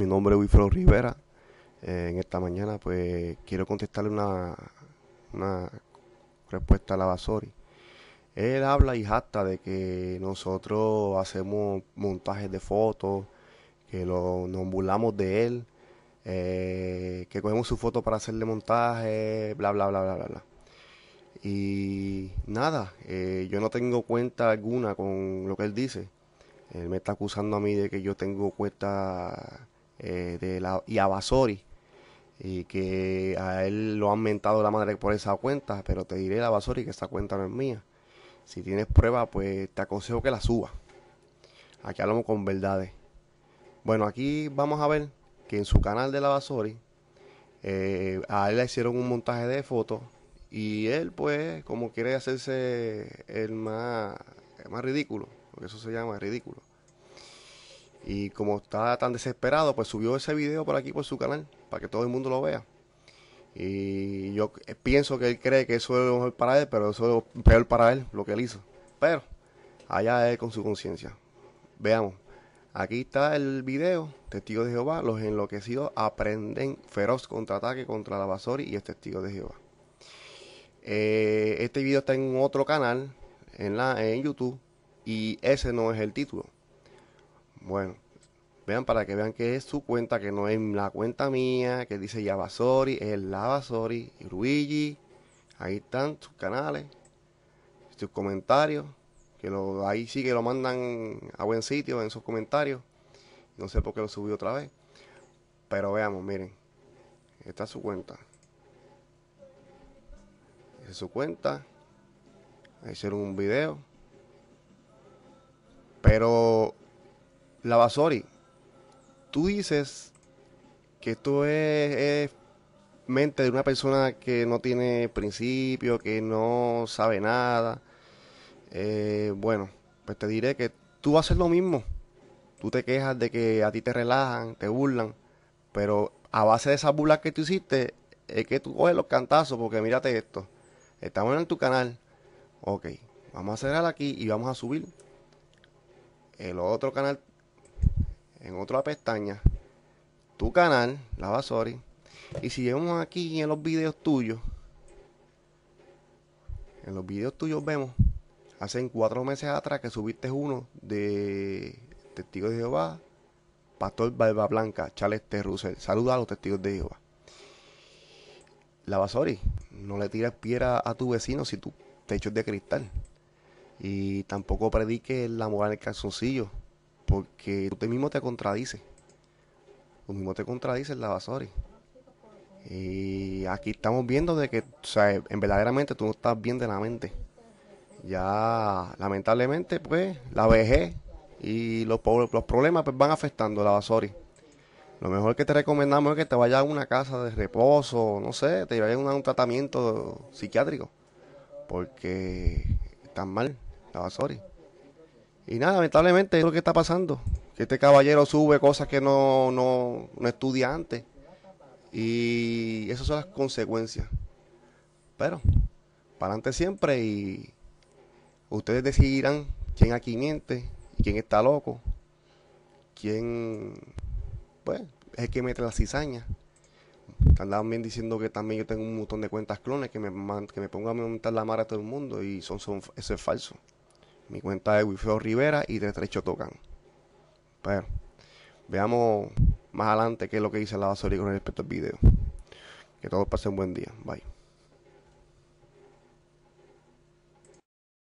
Mi nombre es Wilfredo Rivera. Eh, en esta mañana pues quiero contestarle una, una respuesta a la Basori. Él habla y jacta de que nosotros hacemos montajes de fotos, que lo, nos burlamos de él, eh, que cogemos su foto para hacerle montaje, bla, bla, bla, bla, bla. bla. Y nada, eh, yo no tengo cuenta alguna con lo que él dice. Él me está acusando a mí de que yo tengo cuenta eh, de la, y Abasori, y que a él lo han mentado la madre por esa cuenta, pero te diré la Basori que esa cuenta no es mía. Si tienes prueba, pues te aconsejo que la suba. Aquí hablamos con verdades. Bueno, aquí vamos a ver que en su canal de la Basori, eh, a él le hicieron un montaje de fotos y él pues como quiere hacerse el más, el más ridículo, porque eso se llama ridículo y como está tan desesperado, pues subió ese video por aquí, por su canal, para que todo el mundo lo vea. Y yo eh, pienso que él cree que eso es lo mejor para él, pero eso es lo peor para él, lo que él hizo. Pero, allá es con su conciencia. Veamos. Aquí está el video, testigo de Jehová, los enloquecidos aprenden feroz contraataque contra la Basori y el Testigo de Jehová. Eh, este video está en otro canal, en, la, en YouTube, y ese no es el título. Bueno, vean para que vean que es su cuenta, que no es la cuenta mía, que dice Yabasori, es Lavasori, Luigi. Ahí están sus canales, sus comentarios. Que lo, ahí sí que lo mandan a buen sitio en sus comentarios. No sé por qué lo subí otra vez. Pero veamos, miren. Esta es su cuenta. es su cuenta. ahí Hicieron un video. Pero Lavasori, tú dices que esto es, mente de una persona que no tiene principio, que no sabe nada. Eh, bueno, pues te diré que tú haces lo mismo. Tú te quejas de que a ti te relajan, te burlan, pero a base de esas burlas que tú hiciste, es que tú coges los cantazos, porque mírate esto. Estamos en tu canal. Ok, vamos a cerrar aquí y vamos a subir el otro canal en otra pestaña, tu canal, Lavasori. Y si vemos aquí en los videos tuyos, en los videos tuyos vemos, hace cuatro meses atrás que subiste uno de Testigos de Jehová, Pastor Barba Blanca, Charles T. Russell. Saluda a los testigos de Jehová. Lavasori, no le tires piedra a tu vecino si tu techo es de cristal. Y tampoco prediques la moral el calzoncillo porque tú mismo te contradices. Tú mismo te contradices, Lavasori. Y aquí estamos viendo de que, o sea, en verdaderamente tú no estás bien de la mente. Ya, lamentablemente, pues, la vejez y los, problemas pues, van afectando a Lavasori. Lo mejor que te recomendamos es que te vayas a una casa de reposo, no sé, te vayas a un tratamiento psiquiátrico. Porque está mal, Lavasori. Y nada, lamentablemente es lo que está pasando. Que este caballero sube cosas que no, no, no estudia antes. Y esas son las consecuencias. Pero, para adelante siempre y ustedes decidirán quién aquí miente y quién está loco. Quién, pues, es el que mete la cizaña. Andaban bien diciendo que también yo tengo un montón de cuentas clones que me, que me a montar la mara a todo el mundo y son, son, eso es falso. Mi cuenta es Wilfredo Rivera y de Trecho Tocan. Pero veamos más adelante qué es lo que dice la basura con respecto al video. Que todos pasen buen día. Bye.